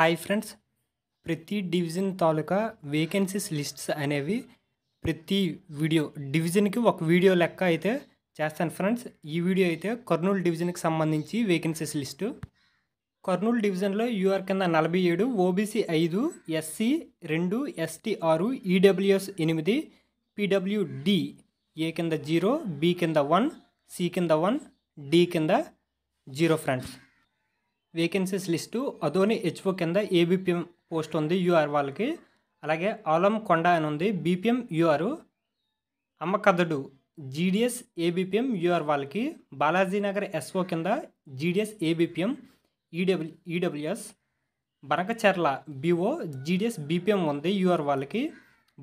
hi friends ప్రతి division taluka vacancies lists అనేవి ప్రతి వీడియో డివిజన్కి ఒక వీడియో లెక్క అయితే చేస్తాను ఫ్రెండ్స్ ఈ వీడియో అయితే కర్నూలు డివిజన్కి సంబంధించి వేకెన్సీస్ లిస్టు కర్నూలు డివిజన్లో యూఆర్ కింద నలభై ఏడు ఓబీసీ ఐదు ఎస్సీ రెండు ఎస్టీ ఆరు ఈడబ్ల్యూఎస్ e ఎనిమిది పిడబ్ల్యూడి ఏ కింద జీరో బి కింద వన్ సి కింద వన్ డి కింద zero friends vacancies list Adoni HO కింద ఏబిపిఎం పోస్ట్ ఉంది యూఆర్ వాళ్ళకి అలాగే ఆలం కొండ అని ఉంది బీపీఎం యూఆర్ అమ్మ కథడు జీడిఎస్ ఏబిపిఎం యూఆర్ వాళ్ళకి బాలాజీనగర్ ఎస్ఓ కింద GDS ABPM EW EWS Banakacherla BO GDS BPM ఉంది యూఆర్ వాళ్ళకి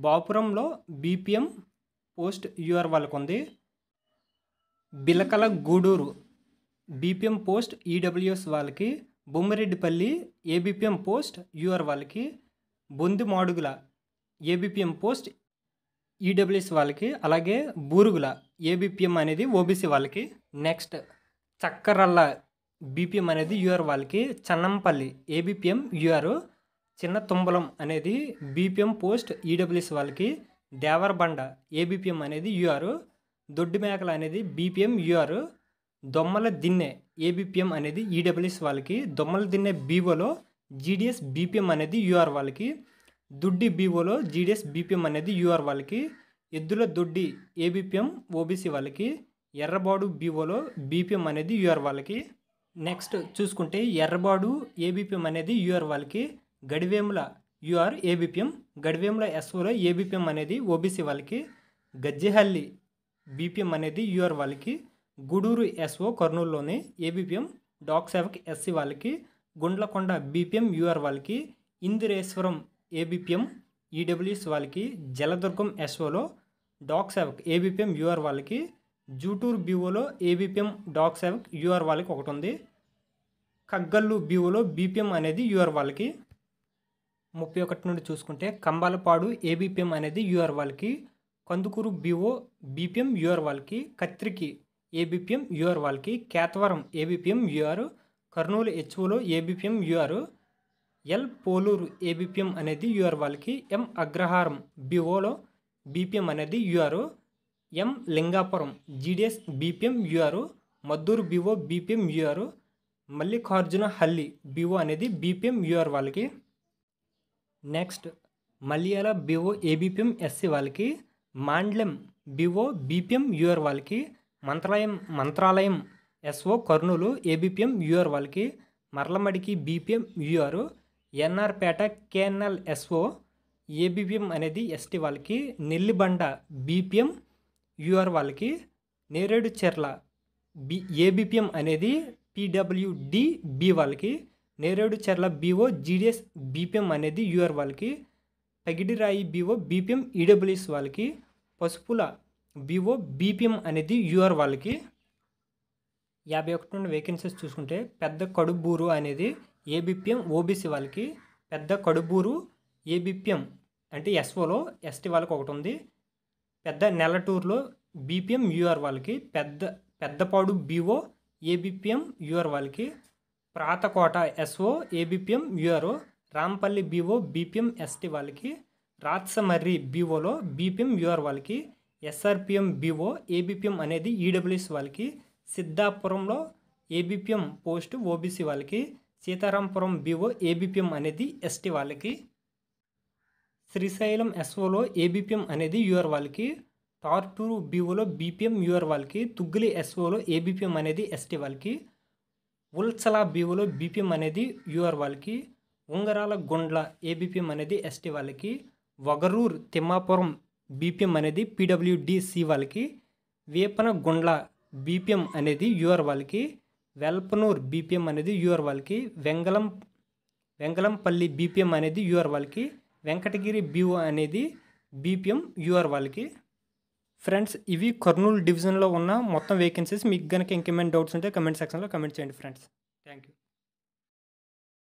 బాపురంలో బీపీఎం పోస్ట్ యూఆర్ వాళ్ళకు ఉంది Bilakala Guduru BPM post EWS వాళ్ళకి బొమ్మరెడ్డిపల్లి ఏబీపీఎం పోస్ట్ యూఆర్ వాళ్ళకి Bondi Madugula ABPM post EWS వాళ్ళకి అలాగే బూరుగుల ఏబీపీఎం అనేది ఓబీసీ వాళ్ళకి నెక్స్ట్ చక్కరల్ల బీపీఎం అనేది యూఆర్ వాళ్ళకి చన్నంపల్లి ఏబీపీఎం యూఆర్ చిన్న తుంబలం అనేది బీపీఎం పోస్ట్ ఈడబ్ల్యూఎస్ వాళ్ళకి దేవరబండ ఏబీపీఎం అనేది యూఆర్ దొడ్డు మేకల అనేది BPM UR Dommala Dinne ABPM అనేది ఈడబ్ల్యూఎస్ e వాళ్ళకి దొమ్మల దిన్నె బీఓలో జీడిఎస్ బీపీఎం అనేది యూఆర్ వాళ్ళకి దుడ్డి బీఓలో జీడిఎస్ బీపీఎం అనేది యూఆర్ వాళ్ళకి ఎద్దుల దొడ్డి ఏబిపిఎం ఓబీసీ వాళ్ళకి ఎర్రబాడు బీఓలో బీపీఎం అనేది యూఆర్ వాళ్ళకి నెక్స్ట్ చూసుకుంటే ఎర్రబాడు ఏబిపిఎం అనేది యూఆర్ వాళ్ళకి గడివేముల యూఆర్ ఏబిపిఎం గడివేముల ఎస్ఓలో ఏబిపిఎం అనేది ఓబీసీ వాళ్ళకి గజ్జెహల్లి బీపీఎం అనేది యూఆర్ వాళ్ళకి గూడూరు ఎస్ఓ కర్నూలులోని ఏబిపిఎం డాక్ సేవక్ ఎస్సీ వాళ్ళకి గుండ్లకొండ బీపీఎం యూఆర్ వాళ్ళకి ఇందిరేశ్వరం ఏబిపిఎం ఈడబ్ల్యూఎస్ వాళ్ళకి జలదుర్గం ఎస్ఓలో డాక్ సేవక్ ఏబిపిఎం యూఆర్ వాళ్ళకి జూటూరు బీఓలో ఏబిపిఎం డాక్ సేవక్ యూఆర్ వాళ్ళకి ఒకటి ఉంది కగ్గల్లు బీఓలో బీపీఎం అనేది యూఆర్ వాళ్ళకి ముప్పై ఒకటి నుండి చూసుకుంటే కంబాలపాడు ఏబిపిఎం అనేది యూఆర్ వాళ్ళకి కందుకూరు బీఓ బీపీఎం యూఆర్ వాళ్ళకి కత్రికి ఏబిపిఎం యూఆర్ వాళ్ళకి కేతవరం ఏబిపిఎం యూఆర్ కర్నూలు హెచ్ఓలో ABPM UR L Poluru ABPM అనేది యూఆర్ వాళ్ళకి ఎం అగ్రహారం బిఓలో బీపీఎం అనేది UR M Lingapuram GDS BPM UR Madduru BO BPM UR Mallikarjuna Halli BO అనేది బీపీఎం యూఆర్ వాళ్ళకి next Maliyala BO ABPM SC వాళ్ళకి మాండ్లెం బిఓ బీపీఎం యూఆర్ వాళ్ళకి Mantralayam Mantralayam SO Kurnool ABPM UR వాళ్ళకి Maralamadiki BPM UR N R Pet KNL SO ABPM అనేది ఎస్టీ వాళ్ళకి నెల్లిబండ బీపీఎం యూఆర్ వాళ్ళకి నేరేడు చెర్ల బి ఏబిపిఎం అనేది PWD B వాళ్ళకి Neredu Cherla BO GDS BPM అనేది యూఆర్ వాళ్ళకి పగిడిరాయి బీఓ బీపీఎం ఈడబ్ల్యూఎస్ వాళ్ళకి పసుపుల బీఓ బీపీఎం అనేది యూఆర్ వాళ్ళకి యాభై ఒకటి నుండి వేకెన్సీస్ చూసుకుంటే పెద్ద కడుబూరు అనేది ఏబీపీఎం ఓబీసీ వాళ్ళకి పెద్ద కడుబూరు ఏబీపీఎం అంటే ఎస్ఓలో ఎస్టీ వాళ్ళకి ఒకటి ఉంది పెద్ద నెలటూరులో బీపీఎం యూఆర్ వాళ్ళకి పెద్ద పెద్దపాడు బీఓ ఏబీపీఎం యూఆర్ వాళ్ళకి Prathakota SO ABPM UR Rampalli BO BPM ST వాళ్ళకి రాత్సమర్రి బీఓలో బీపీఎం యూఆర్ వాళ్ళకి ఎస్ఆర్పిఎం బిఓ ఏబిపిఎం అనేది ఈడబ్ల్యూఎస్ వాళ్ళకి సిద్ధాపురంలో ఏబిపిఎం పోస్ట్ ఓబీసీ వాళ్ళకి సీతారాంపురం బిఓ ఏబిపిఎం అనేది ఎస్టీ వాళ్ళకి శ్రీశైలం ఎస్ఓలో ఏబిపిఎం అనేది యూఆర్ వాళ్ళకి టార్టూరు బీఓలో బీపీఎం యూఆర్ వాళ్ళకి తుగ్గులి ఎస్ఓలో ఏబిపిఎం అనేది ఎస్టీ వాళ్ళకి ఉల్చల బీఓలో బీపీఎం అనేది యూఆర్ వాళ్ళకి ఉంగరాల గుండ్ల ఏబిపిఎం అనేది ఎస్టీ వాళ్ళకి వగరూర్ తిమ్మాపురం బీపీఎం అనేది పీడబ్ల్యూడిసి వాళ్ళకి వేపన గుండ్ల బీపీఎం అనేది యూఆర్ వాళ్ళకి వెల్పనూర్ బీపీఎం అనేది యూఆర్ వాళ్ళకి వెంగళం వెంగళంపల్లి బీపీఎం అనేది యూఆర్ వాళ్ళకి వెంకటగిరి బీఓ అనేది బీపీఎం యూఆర్ వాళ్ళకి ఫ్రెండ్స్ ఇవి కర్నూలు డివిజన్లో ఉన్న మొత్తం వేకెన్సీస్ మీకు కనుక ఇంకేమైనా డౌట్స్ ఉంటే కమెంట్ సెక్షన్లో కమెంట్ చేయండి ఫ్రెండ్స్ థ్యాంక్ యూ